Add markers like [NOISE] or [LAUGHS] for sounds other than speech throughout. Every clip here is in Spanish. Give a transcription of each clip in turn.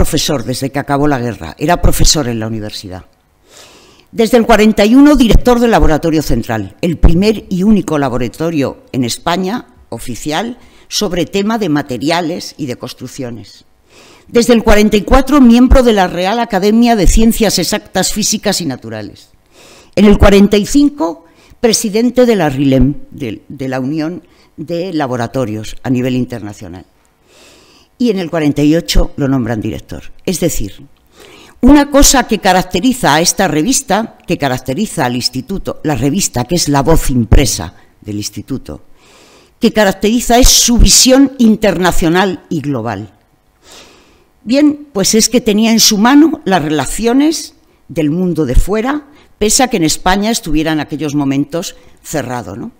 profesor desde que acabó la guerra, era profesor en la universidad. Desde el 41, director del Laboratorio Central, el primer y único laboratorio en España oficial sobre tema de materiales y de construcciones. Desde el 44, miembro de la Real Academia de Ciencias Exactas Físicas y Naturales. En el 45, presidente de la RILEM, de, de la Unión de Laboratorios a nivel internacional y en el 48 lo nombran director. Es decir, una cosa que caracteriza a esta revista, que caracteriza al instituto, la revista que es la voz impresa del instituto, que caracteriza es su visión internacional y global. Bien, pues es que tenía en su mano las relaciones del mundo de fuera, pese a que en España estuviera en aquellos momentos cerrado. ¿no?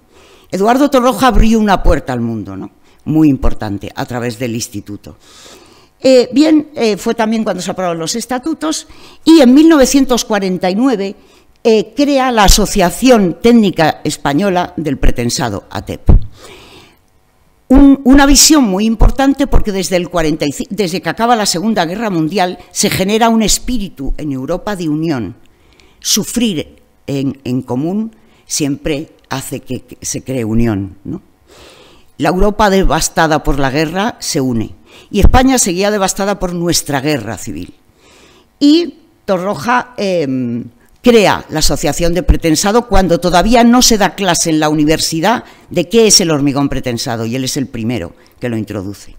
Eduardo Torroja abrió una puerta al mundo, ¿no? muy importante a través del instituto. Eh, bien, eh, fue también cuando se aprobaron los estatutos y en 1949 eh, crea la Asociación Técnica Española del Pretensado, ATEP. una visión muy importante porque desde, el desde que acaba la Segunda Guerra Mundial se genera un espíritu en Europa de unión. Sufrir en, común siempre hace que se cree unión. ¿no? La Europa devastada por la guerra se une y España seguía devastada por nuestra guerra civil. Y Torroja em, crea la Asociación de Pretensado cuando todavía no se da clase en la universidad de qué es el hormigón pretensado y él es el primero que lo introduce.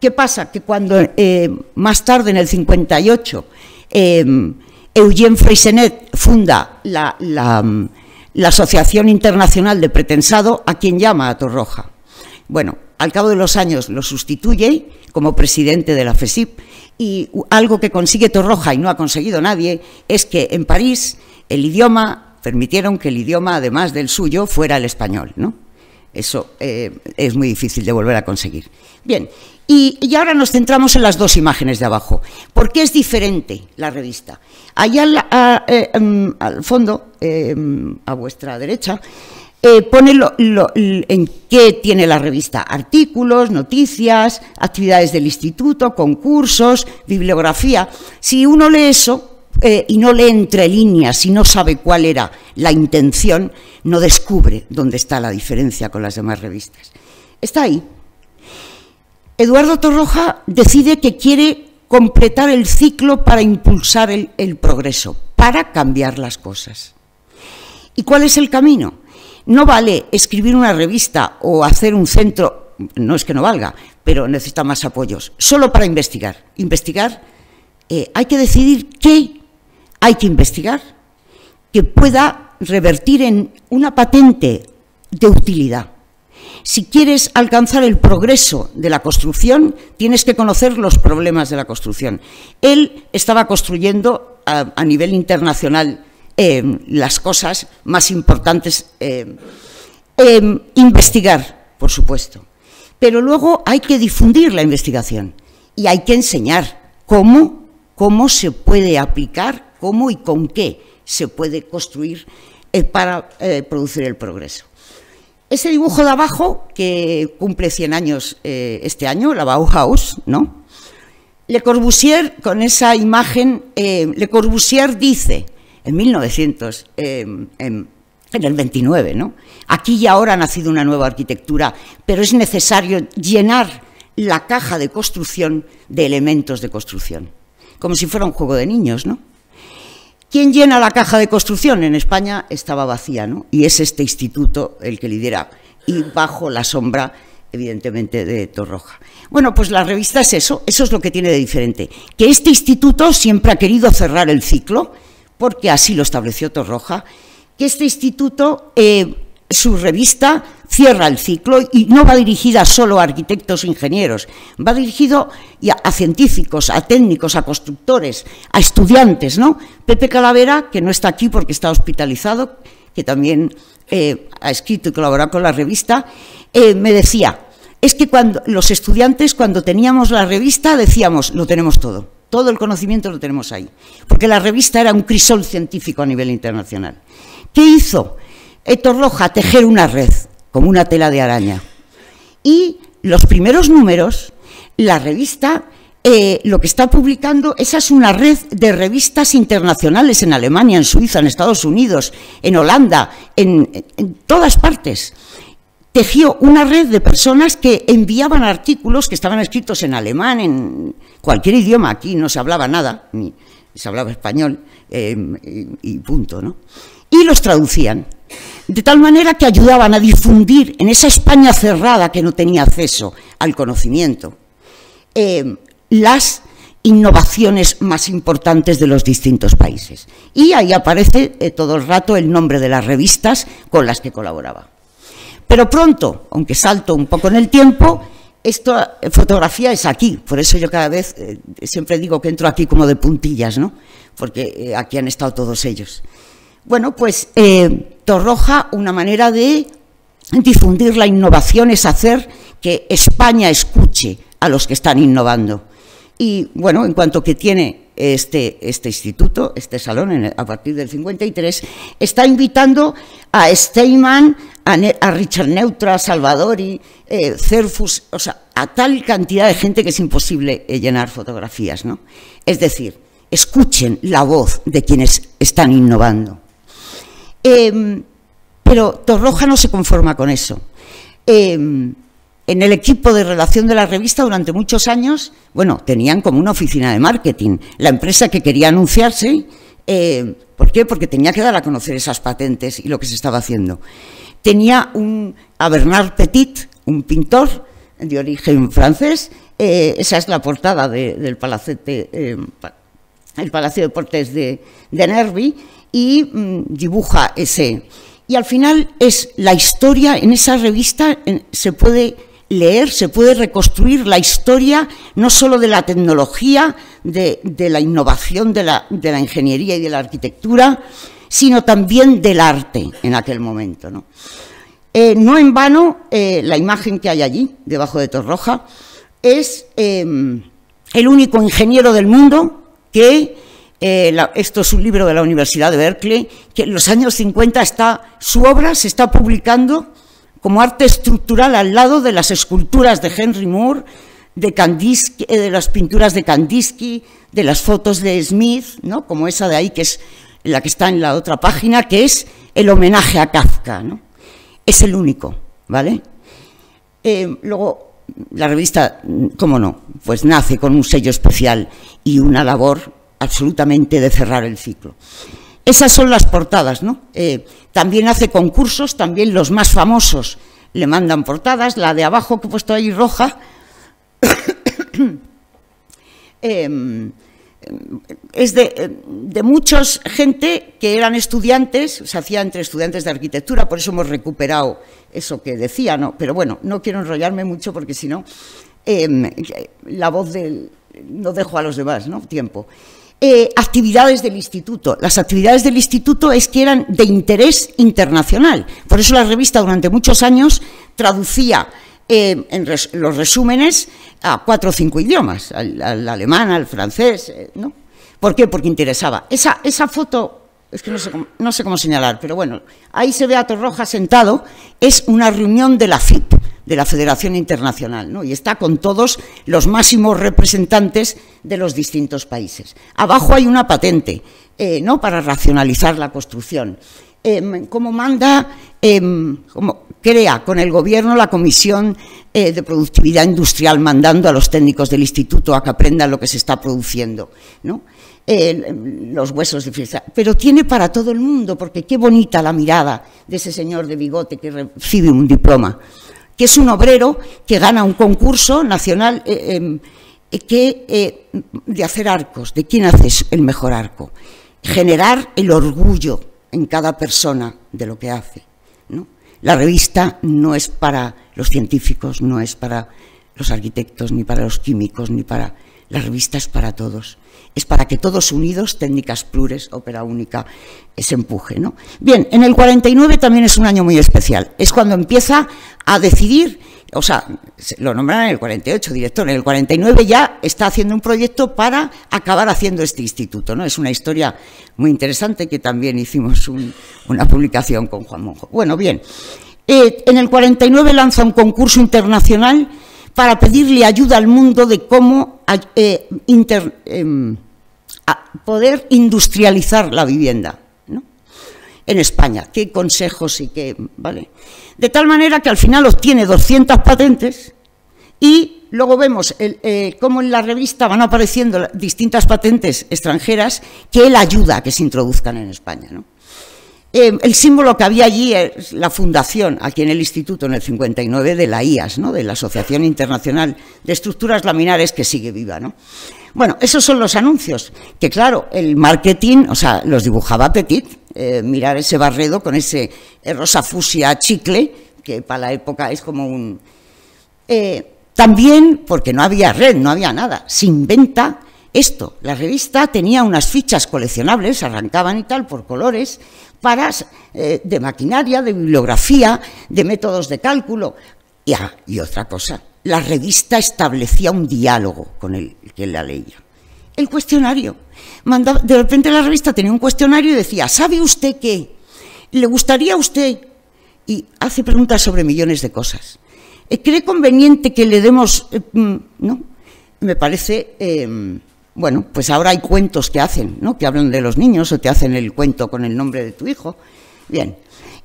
¿Qué pasa? Que cuando eh, más tarde, en el 58, eh, em, Eugène Freysenet funda la, la Asociación Internacional de Pretensado, a quien llama a Torroja. Bueno, al cabo de los años lo sustituye como presidente de la FESIP y algo que consigue Torroja y no ha conseguido nadie es que en París el idioma, permitieron que el idioma, además del suyo, fuera el español, ¿no? Eso eh, es muy difícil de volver a conseguir. Bien, y, ahora nos centramos en las dos imágenes de abajo. ¿Por qué es diferente la revista? Allá al, eh, mm, fondo, eh, mm, a vuestra derecha, eh, pone en qué tiene la revista, artículos, noticias, actividades del instituto, concursos, bibliografía. Si uno lee eso eh, y no lee entre líneas si no sabe cuál era la intención, no descubre dónde está la diferencia con las demás revistas. Está ahí. Eduardo Torroja decide que quiere completar el ciclo para impulsar el progreso, para cambiar las cosas. ¿Y cuál es el camino? No vale escribir una revista o hacer un centro, no es que no valga, pero necesita más apoyos, solo para investigar. Investigar, eh, hay que decidir qué hay que investigar que pueda revertir en una patente de utilidad. Si quieres alcanzar el progreso de la construcción, tienes que conocer los problemas de la construcción. Él estaba construyendo a nivel internacional Em, las cosas más importantes. Em, em, investigar, por supuesto, pero luego hay que difundir la investigación y hay que enseñar cómo, cómo se puede aplicar, cómo y con qué se puede construir eh, para eh, producir el progreso. Ese dibujo de abajo, que cumple 100 años eh, este año, la Bauhaus, ¿no? Le Corbusier, con esa imagen, Le Corbusier dice, en 1900, eh, en, el 29, ¿no? Aquí y ahora ha nacido una nueva arquitectura, pero es necesario llenar la caja de construcción de elementos de construcción, como si fuera un juego de niños, ¿no? ¿Quién llena la caja de construcción? En España estaba vacía, ¿no? Y es este instituto el que lidera, y bajo la sombra, evidentemente, de Torroja. Bueno, pues la revista es eso, eso es lo que tiene de diferente, que este instituto siempre ha querido cerrar el ciclo, porque así lo estableció Torroja, que este instituto, eh, su revista, cierra el ciclo y no va dirigida solo a arquitectos e ingenieros, va dirigido a, científicos, a técnicos, a constructores, a estudiantes, ¿no? Pepe Calavera, que no está aquí porque está hospitalizado, que también eh, ha escrito y colaborado con la revista, eh, me decía, es que cuando los estudiantes, cuando teníamos la revista, decíamos, lo tenemos todo. Todo el conocimiento lo tenemos ahí, porque la revista era un crisol científico a nivel internacional. ¿Qué hizo Héctor Roja? Tejer una red, como una tela de araña. Y los primeros números, la revista eh, lo que está publicando, esa es una red de revistas internacionales en Alemania, en Suiza, en Estados Unidos, en Holanda, en todas partes tejió una red de personas que enviaban artículos que estaban escritos en alemán, en cualquier idioma, aquí no se hablaba nada, ni se hablaba español, eh, y, punto, ¿no? Y los traducían, de tal manera que ayudaban a difundir en esa España cerrada que no tenía acceso al conocimiento, eh, las innovaciones más importantes de los distintos países. Y ahí aparece eh, todo el rato el nombre de las revistas con las que colaboraba. Pero pronto, aunque salto un poco en el tiempo, esta fotografía es aquí. Por eso yo cada vez eh, siempre digo que entro aquí como de puntillas, ¿no? Porque eh, aquí han estado todos ellos. Bueno, pues eh, Torroja, una manera de difundir la innovación es hacer que España escuche a los que están innovando. Y bueno, en cuanto que tiene este, este instituto, este salón, a partir del 53, está invitando a Steinman, a, Richard Neutra, Salvadori, eh, Cerfus, o sea, a tal cantidad de gente que es imposible eh, llenar fotografías, ¿no? Es decir, escuchen la voz de quienes están innovando. Em, pero Torroja no se conforma con eso. Em, en el equipo de relación de la revista durante muchos años, bueno, tenían como una oficina de marketing. La empresa que quería anunciarse, eh, ¿por qué? Porque tenía que dar a conocer esas patentes y lo que se estaba haciendo. Tenía un, a Bernard Petit, un pintor de origen francés, eh, esa es la portada del palacete, eh, Palacio de Deportes de, Nervi, y mm, dibuja ese. Y al final es la historia, en esa revista se puede leer, se puede reconstruir la historia no solo de la tecnología, de, la innovación, de la, ingeniería y de la arquitectura, sino también del arte en aquel momento. No, eh, en vano, eh, la imagen que hay allí, debajo de Torroja, es eh, el único ingeniero del mundo que, esto es un libro de la Universidad de Berkeley, que en los años 50 está, su obra se está publicando como arte estructural al lado de las esculturas de Henry Moore, de, eh, de las pinturas de Kandinsky, de las fotos de Smith, como esa de ahí que es la que está en la otra página, que es el homenaje a Kafka. Es el único, ¿vale? Eh, luego, la revista, cómo no, pues nace con un sello especial y una labor absolutamente de cerrar el ciclo. Esas son las portadas, ¿no? Eh, también hace concursos, también los más famosos le mandan portadas. La de abajo que he puesto ahí roja. [COUGHS] Em, es de, de muchos gente que eran estudiantes, se hacía entre estudiantes de arquitectura, por eso hemos recuperado eso que decía, ¿no? Pero bueno, no quiero enrollarme mucho porque si no, em, la voz del, no dejo a los demás, ¿no? Tiempo. Eh, actividades del instituto. Las actividades del instituto es que eran de interés internacional. Por eso la revista durante muchos años traducía eh, en los resúmenes a cuatro o cinco idiomas, al, alemán, al francés, eh, ¿Por qué? Porque interesaba. Esa, esa foto, es que no sé, cómo, señalar, pero bueno, ahí se ve a Torroja sentado, es una reunión de la CIP de la Federación Internacional, y está con todos los máximos representantes de los distintos países. Abajo hay una patente eh, ¿no? para racionalizar la construcción. Em, como manda, em, como crea con el Gobierno la Comisión eh, de Productividad Industrial, mandando a los técnicos del Instituto a que aprendan lo que se está produciendo, ¿no? Em, los huesos de fiesta. Pero tiene para todo el mundo, porque qué bonita la mirada de ese señor de bigote que recibe un diploma que es un obrero que gana un concurso nacional eh, em, eh, eh, de hacer arcos, de quién haces el mejor arco. Generar el orgullo en cada persona de lo que hace. La revista no es para los científicos, no es para los arquitectos, ni para los químicos, ni para... La revista es para todos es para que todos unidos, técnicas plures, ópera única, eh, se empuje. ¿no? Bien, en el 49 también es un año muy especial. Es cuando empieza a decidir, o sea, lo nombran en el 48 director, en el 49 ya está haciendo un proyecto para acabar haciendo este instituto. ¿no? Es una historia muy interesante que también hicimos una publicación con Juan Monjo. Bueno, bien, eh, en el 49 lanza un concurso internacional para pedirle ayuda al mundo de cómo eh, em, poder industrializar la vivienda en España. ¿Qué consejos y qué...? ¿vale? De tal manera que al final obtiene 200 patentes y luego vemos el, eh, cómo en la revista van apareciendo distintas patentes extranjeras que él ayuda que se introduzcan en España. ¿no? Eh, el símbolo que había allí es la fundación, aquí en el instituto, en el 59, de la IAS, ¿no? de la Asociación Internacional de Estructuras Laminares, que sigue viva. ¿no? Bueno, esos son los anuncios, que claro, el marketing, o sea, los dibujaba Petit, eh, mirar ese barredo con ese rosa fusia chicle, que para la época es como un... Eh, también, porque no había red, no había nada, se inventa esto. La revista tenía unas fichas coleccionables, arrancaban y tal, por colores, Paras eh, de maquinaria, de bibliografía, de métodos de cálculo. Y, ah, y otra cosa, la revista establecía un diálogo con el que la leía. El cuestionario. de repente la revista tenía un cuestionario y decía, ¿sabe usted qué? ¿Le gustaría a usted? Y hace preguntas sobre millones de cosas. Eh, ¿Cree conveniente que le demos... Eh, mm, ¿No? Me parece... Em, bueno, pues ahora hay cuentos que hacen, ¿no? Que hablan de los niños o te hacen el cuento con el nombre de tu hijo. Bien.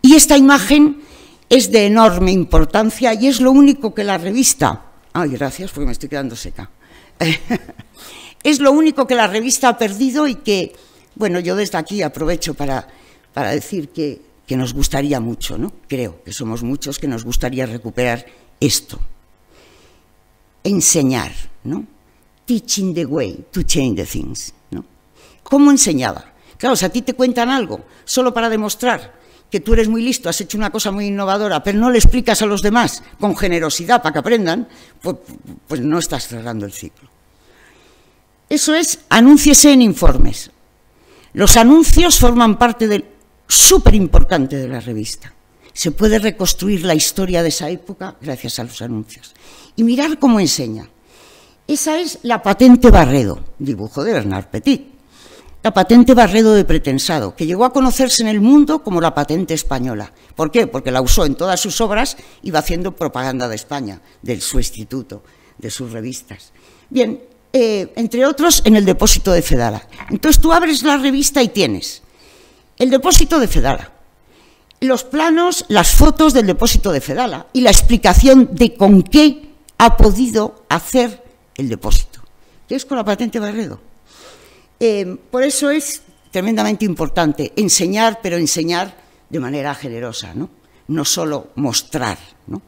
Y esta imagen es de enorme importancia y es lo único que la revista. Ay, gracias, porque me estoy quedando seca. [LAUGHS] es lo único que la revista ha perdido y que, bueno, yo desde aquí aprovecho para, decir que, que nos gustaría mucho, ¿no? Creo que somos muchos que nos gustaría recuperar esto. Enseñar, ¿no? teaching the way to change the things. ¿Cómo enseñaba? Claro, si a ti te cuentan algo solo para demostrar que tú eres muy listo, has hecho una cosa muy innovadora, pero no le explicas a los demás con generosidad para que aprendan, pues, pues no estás cerrando el ciclo. Eso es, anúnciese en informes. Los anuncios forman parte del súper importante de la revista. Se puede reconstruir la historia de esa época gracias a los anuncios. Y mirar cómo enseña. Esa es la patente Barredo, dibujo de Bernard Petit. La patente Barredo de pretensado, que llegó a conocerse en el mundo como la patente española. ¿Por qué? Porque la usó en todas sus obras, y va haciendo propaganda de España, de su instituto, de sus revistas. Bien, eh, entre otros, en el depósito de Fedala. Entonces tú abres la revista y tienes el depósito de Fedala, los planos, las fotos del depósito de Fedala y la explicación de con qué ha podido hacer el depósito, que es con la patente Barredo. Eh, por eso es tremendamente importante enseñar, pero enseñar de manera generosa, no, no solo mostrar. ¿no?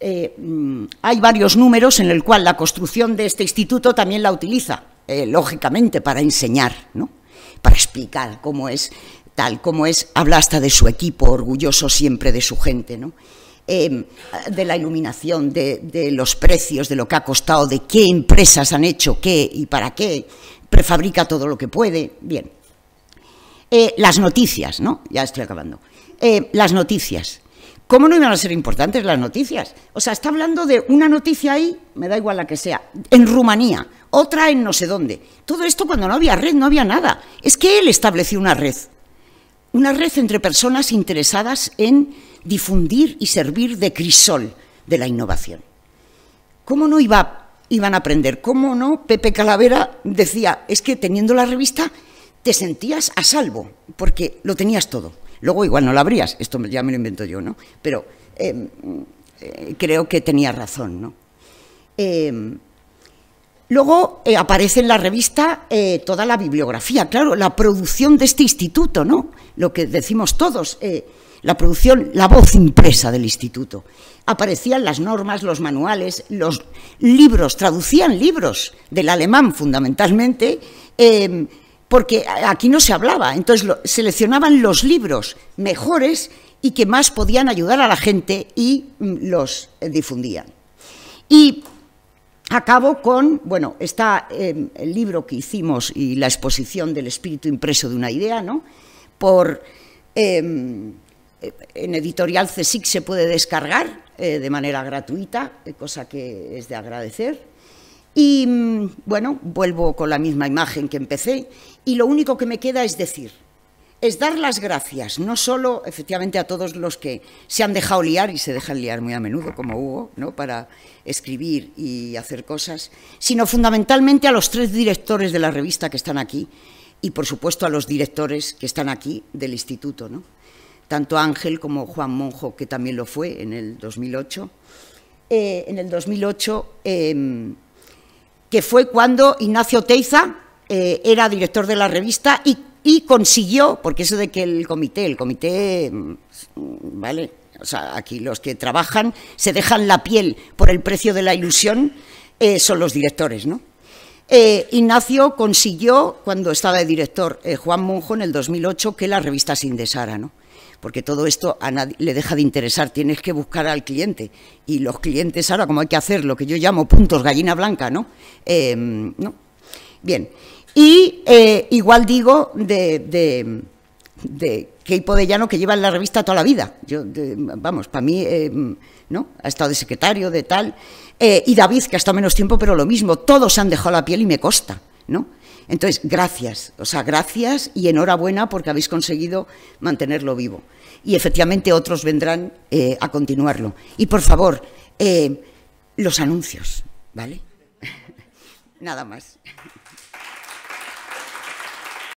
Eh, mm, hay varios números en el cual la construcción de este instituto también la utiliza, eh, lógicamente, para enseñar, ¿no? para explicar cómo es tal, cómo es, habla hasta de su equipo, orgulloso siempre de su gente. ¿no? Em, de la iluminación, de, los precios, de lo que ha costado, de qué empresas han hecho qué y para qué, prefabrica todo lo que puede. Bien. Eh, las noticias, ¿no? Ya estoy acabando. Eh, las noticias. ¿Cómo no iban a ser importantes las noticias? O sea, está hablando de una noticia ahí, me da igual la que sea, en Rumanía, otra en no sé dónde. Todo esto cuando no había red, no había nada. Es que él estableció una red, una red entre personas interesadas en difundir y servir de crisol de la innovación. ¿Cómo no iba, iban a aprender? ¿Cómo no? Pepe Calavera decía, es que teniendo la revista te sentías a salvo, porque lo tenías todo. Luego igual no lo abrías. esto ya me lo invento yo, ¿no? Pero em, eh, creo que tenía razón, ¿no? Em, luego eh, aparece en la revista eh, toda la bibliografía, claro, la producción de este instituto, ¿no? Lo que decimos todos, la producción, la voz impresa del instituto. Aparecían las normas, los manuales, los libros, traducían libros del alemán fundamentalmente, em, porque aquí no se hablaba. Entonces seleccionaban los libros mejores y que más podían ayudar a la gente y mm, los eh, difundían. Y acabo con, bueno, está em, el libro que hicimos y la exposición del espíritu impreso de una idea, ¿no? Por. Em, en editorial CSIC se puede descargar eh, de manera gratuita, eh, cosa que es de agradecer. Y mm, bueno, vuelvo con la misma imagen que empecé y lo único que me queda es decir, es dar las gracias, no solo efectivamente a todos los que se han dejado liar y se dejan liar muy a menudo, como Hugo, ¿no? para escribir y hacer cosas, sino fundamentalmente a los tres directores de la revista que están aquí y por supuesto a los directores que están aquí del instituto. ¿no? tanto Ángel como Juan Monjo, que también lo fue en el 2008. Eh, en el 2008, em, que fue cuando Ignacio Teiza eh, era director de la revista y, consiguió, porque eso de que el comité, el comité, mm, ¿vale? O sea, aquí los que trabajan se dejan la piel por el precio de la ilusión, eh, son los directores, ¿no? Ignacio consiguió, cuando estaba de director Juan Monjo en el 2008, que la revista se indesara. ¿no? porque todo esto a nadie le deja de interesar, tienes que buscar al cliente. Y los clientes ahora, como hay que hacer lo que yo llamo puntos gallina blanca, ¿no? Em, Bien, y eh, igual digo de, de, de que lleva en la revista toda la vida. Yo, vamos, para mí, em, ¿no? Ha estado de secretario, de tal. Eh, y David, que ha estado menos tiempo, pero lo mismo. Todos se han dejado la piel y me costa, ¿no? Entonces, gracias, o sea, gracias y enhorabuena porque habéis conseguido mantenerlo vivo. Y efectivamente otros vendrán eh, a continuarlo. Y por favor, eh, los anuncios, ¿vale? [LAUGHS] Nada más.